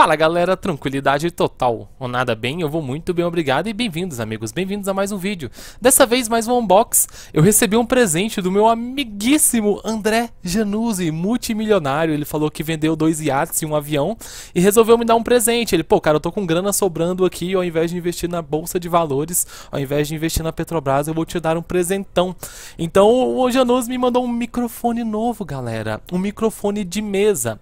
Fala galera, tranquilidade total, ou nada bem, eu vou muito bem, obrigado e bem-vindos amigos, bem-vindos a mais um vídeo. Dessa vez mais um unbox, eu recebi um presente do meu amiguíssimo André Januzzi, multimilionário, ele falou que vendeu dois iates e um avião e resolveu me dar um presente. Ele, pô cara, eu tô com grana sobrando aqui, ao invés de investir na bolsa de valores, ao invés de investir na Petrobras, eu vou te dar um presentão. Então o Januzzi me mandou um microfone novo galera, um microfone de mesa.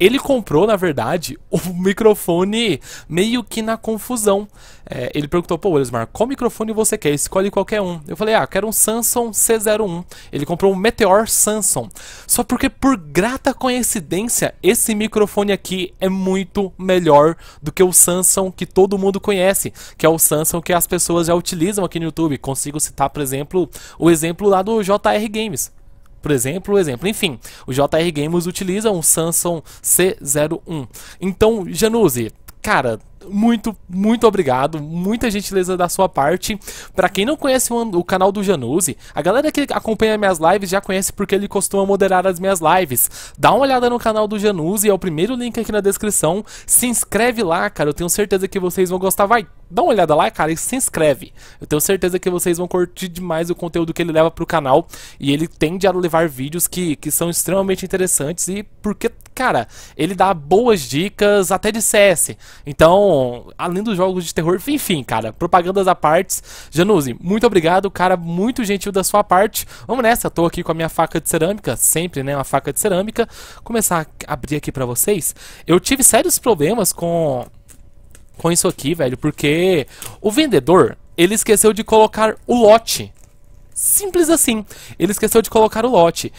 Ele comprou, na verdade, o microfone meio que na confusão. É, ele perguntou, pô, Elismar, qual microfone você quer? Escolhe qualquer um. Eu falei, ah, quero um Samsung C01. Ele comprou um Meteor Samsung. Só porque, por grata coincidência, esse microfone aqui é muito melhor do que o Samsung que todo mundo conhece, que é o Samsung que as pessoas já utilizam aqui no YouTube. Consigo citar, por exemplo, o exemplo lá do JR Games por exemplo, exemplo. Enfim, o JR Games utiliza um Samsung C01. Então, Januse, cara, muito, muito obrigado. Muita gentileza da sua parte. Para quem não conhece o, o canal do Januse, a galera que acompanha minhas lives já conhece porque ele costuma moderar as minhas lives. Dá uma olhada no canal do Januse, é o primeiro link aqui na descrição. Se inscreve lá, cara. Eu tenho certeza que vocês vão gostar. Vai, dá uma olhada lá, cara, e se inscreve. Eu tenho certeza que vocês vão curtir demais o conteúdo que ele leva pro canal. E ele tende a levar vídeos que, que são extremamente interessantes. E porque, cara, ele dá boas dicas até de CS. Então, além dos jogos de terror, enfim, cara, propagandas à parte. Januzzi, muito obrigado, cara, muito gentil da sua parte. Vamos nessa, tô aqui com a minha faca de cerâmica, sempre, né, uma faca de cerâmica. Começar a abrir aqui para vocês. Eu tive sérios problemas com com isso aqui, velho, porque o vendedor, ele esqueceu de colocar o lote. Simples assim. Ele esqueceu de colocar o lote.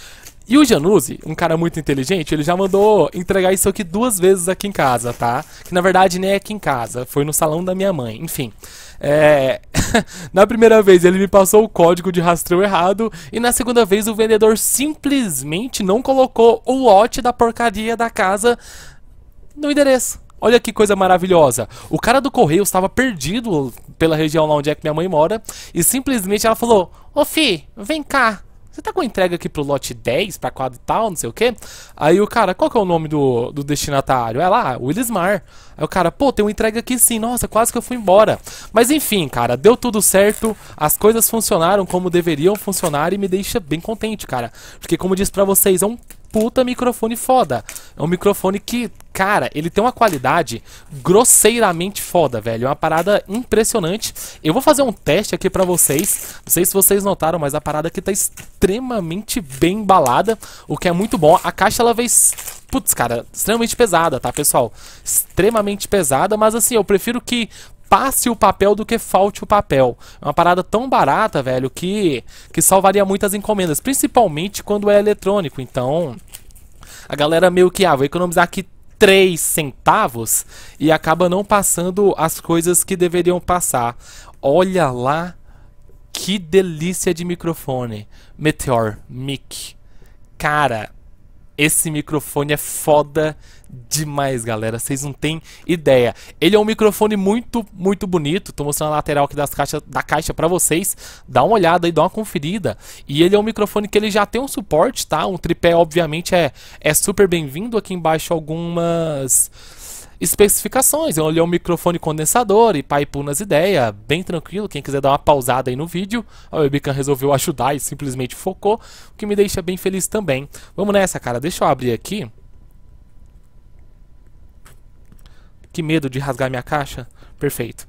E o Januzzi, um cara muito inteligente, ele já mandou entregar isso aqui duas vezes aqui em casa, tá? Que na verdade nem é aqui em casa, foi no salão da minha mãe, enfim. É... na primeira vez ele me passou o código de rastreio errado e na segunda vez o vendedor simplesmente não colocou o lote da porcaria da casa no endereço. Olha que coisa maravilhosa. O cara do correio estava perdido pela região lá onde é que minha mãe mora e simplesmente ela falou: "Ô, fi, vem cá". Você tá com entrega aqui pro lote 10, pra quadro tal, não sei o quê? Aí o cara, qual que é o nome do, do destinatário? É lá, Willismar. Aí o cara, pô, tem uma entrega aqui sim, nossa, quase que eu fui embora. Mas enfim, cara, deu tudo certo, as coisas funcionaram como deveriam funcionar e me deixa bem contente, cara. Porque como eu disse pra vocês, é um puta microfone foda. É um microfone que, cara, ele tem uma qualidade grosseiramente foda, velho. É uma parada impressionante. Eu vou fazer um teste aqui pra vocês. Não sei se vocês notaram, mas a parada aqui tá extremamente bem embalada, o que é muito bom. A caixa, ela veio... Putz, cara, extremamente pesada, tá, pessoal? Extremamente pesada, mas assim, eu prefiro que passe o papel do que falte o papel. É uma parada tão barata, velho, que, que salvaria muitas encomendas, principalmente quando é eletrônico. Então, a galera meio que, ah, vou economizar aqui 3 centavos e acaba não passando as coisas que deveriam passar. Olha lá que delícia de microfone. Meteor Mic. Cara, esse microfone é foda demais, galera. Vocês não têm ideia. Ele é um microfone muito, muito bonito. Tô mostrando a lateral aqui das caixa, da caixa pra vocês. Dá uma olhada e dá uma conferida. E ele é um microfone que ele já tem um suporte, tá? Um tripé, obviamente, é, é super bem-vindo. Aqui embaixo algumas especificações. Eu olhei o microfone condensador e paipo nas ideias, bem tranquilo. Quem quiser dar uma pausada aí no vídeo, a webcam resolveu ajudar e simplesmente focou, o que me deixa bem feliz também. Vamos nessa, cara. Deixa eu abrir aqui. Que medo de rasgar minha caixa. Perfeito.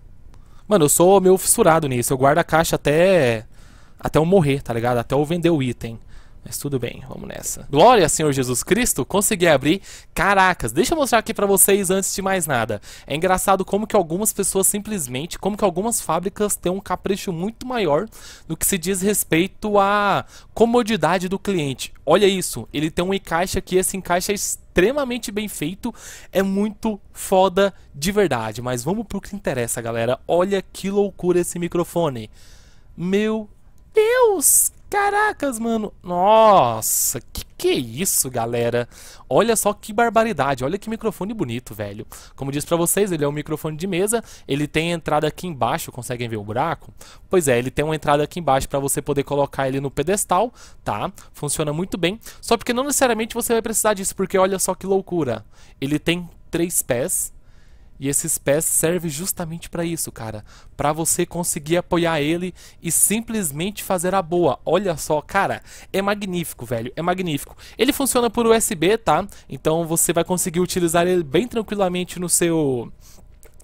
Mano, eu sou meio fissurado nisso. Eu guardo a caixa até até eu morrer, tá ligado? Até eu vender o item. Mas tudo bem, vamos nessa. Glória, Senhor Jesus Cristo, consegui abrir. Caracas, deixa eu mostrar aqui para vocês antes de mais nada. É engraçado como que algumas pessoas simplesmente, como que algumas fábricas têm um capricho muito maior no que se diz respeito à comodidade do cliente. Olha isso, ele tem um encaixe aqui, esse encaixe é extremamente bem feito, é muito foda de verdade. Mas vamos pro que interessa, galera. Olha que loucura esse microfone. Meu Deus, Caracas, mano. Nossa, que que é isso, galera? Olha só que barbaridade, olha que microfone bonito, velho. Como disse pra vocês, ele é um microfone de mesa, ele tem entrada aqui embaixo, conseguem ver o buraco? Pois é, ele tem uma entrada aqui embaixo pra você poder colocar ele no pedestal, tá? Funciona muito bem, só porque não necessariamente você vai precisar disso, porque olha só que loucura. Ele tem três pés, e esses pés servem justamente para isso, cara. Para você conseguir apoiar ele e simplesmente fazer a boa. Olha só, cara, é magnífico, velho. É magnífico. Ele funciona por USB, tá? Então você vai conseguir utilizar ele bem tranquilamente no seu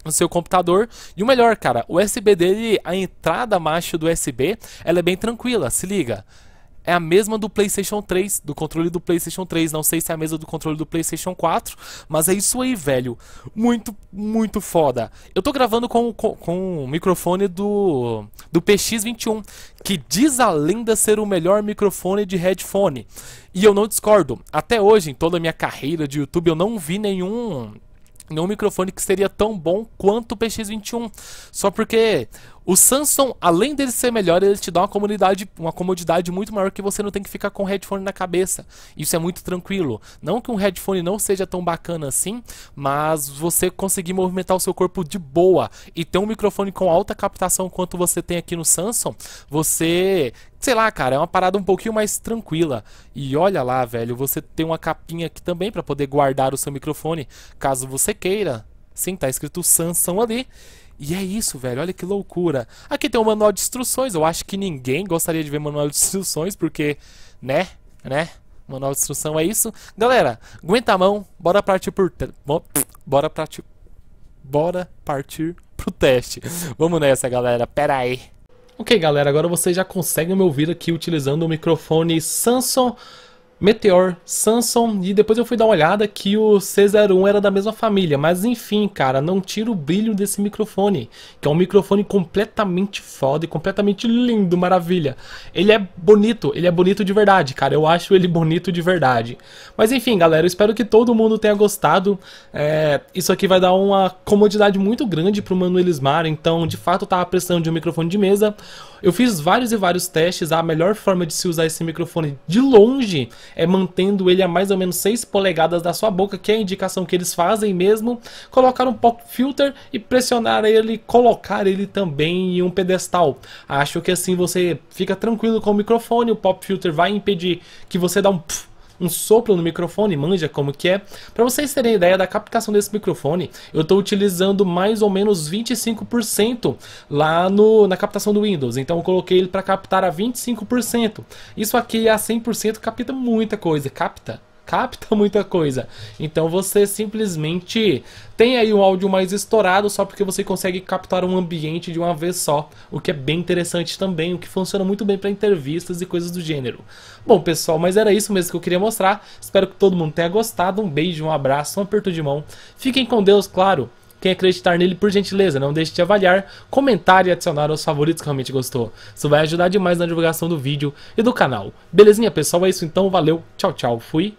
no seu computador. E o melhor, cara, o USB dele, a entrada macho do USB, ela é bem tranquila, se liga é a mesma do PlayStation 3, do controle do PlayStation 3. Não sei se é a mesma do controle do PlayStation 4, mas é isso aí, velho. Muito, muito foda. Eu tô gravando com, com, com o microfone do, do PX21, que diz a lenda ser o melhor microfone de headphone. E eu não discordo. Até hoje, em toda a minha carreira de YouTube, eu não vi nenhum nenhum microfone que seria tão bom quanto o PX21. Só porque o Samsung, além dele ser melhor, ele te dá uma comunidade, uma comodidade muito maior que você não tem que ficar com o headphone na cabeça. Isso é muito tranquilo. Não que um headphone não seja tão bacana assim, mas você conseguir movimentar o seu corpo de boa e ter um microfone com alta captação quanto você tem aqui no Samsung, você sei lá, cara, é uma parada um pouquinho mais tranquila. E olha lá, velho, você tem uma capinha aqui também para poder guardar o seu microfone, caso você queira. Sim, tá escrito Samsung ali. E é isso, velho. Olha que loucura. Aqui tem um manual de instruções. Eu acho que ninguém gostaria de ver manual de instruções, porque, né? Né? Manual de instrução é isso. Galera, aguenta a mão. Bora partir por. Bora partir. Bora partir pro teste. Vamos nessa, galera. Pera aí. Ok, galera. Agora vocês já conseguem me ouvir aqui utilizando o microfone Samsung Meteor, Samson e depois eu fui dar uma olhada que o C01 era da mesma família, mas enfim, cara, não tira o brilho desse microfone, que é um microfone completamente foda e completamente lindo, maravilha. Ele é bonito, ele é bonito de verdade, cara, eu acho ele bonito de verdade. Mas enfim, galera, eu espero que todo mundo tenha gostado, é, isso aqui vai dar uma comodidade muito grande pro Manuel Ismar, então de fato tava precisando de um microfone de mesa. Eu fiz vários e vários testes, a melhor forma de se usar esse microfone de longe é mantendo ele a mais ou menos 6 polegadas da sua boca, que é a indicação que eles fazem mesmo, colocar um pop filter e pressionar ele, colocar ele também em um pedestal. Acho que assim você fica tranquilo com o microfone, o pop filter vai impedir que você dá um pff, um sopro no microfone, manja como que é. Para vocês terem ideia da captação desse microfone, eu estou utilizando mais ou menos 25% lá no, na captação do Windows. Então eu coloquei ele para captar a 25%. Isso aqui a 100% capta muita coisa, capta capta muita coisa. Então você simplesmente tem aí um áudio mais estourado só porque você consegue captar um ambiente de uma vez só, o que é bem interessante também, o que funciona muito bem para entrevistas e coisas do gênero. Bom, pessoal, mas era isso mesmo que eu queria mostrar. Espero que todo mundo tenha gostado. Um beijo, um abraço, um aperto de mão. Fiquem com Deus, claro quem acreditar nele, por gentileza, não deixe de avaliar, comentar e adicionar aos favoritos que realmente gostou. Isso vai ajudar demais na divulgação do vídeo e do canal. Belezinha, pessoal? É isso então, valeu, tchau, tchau, fui!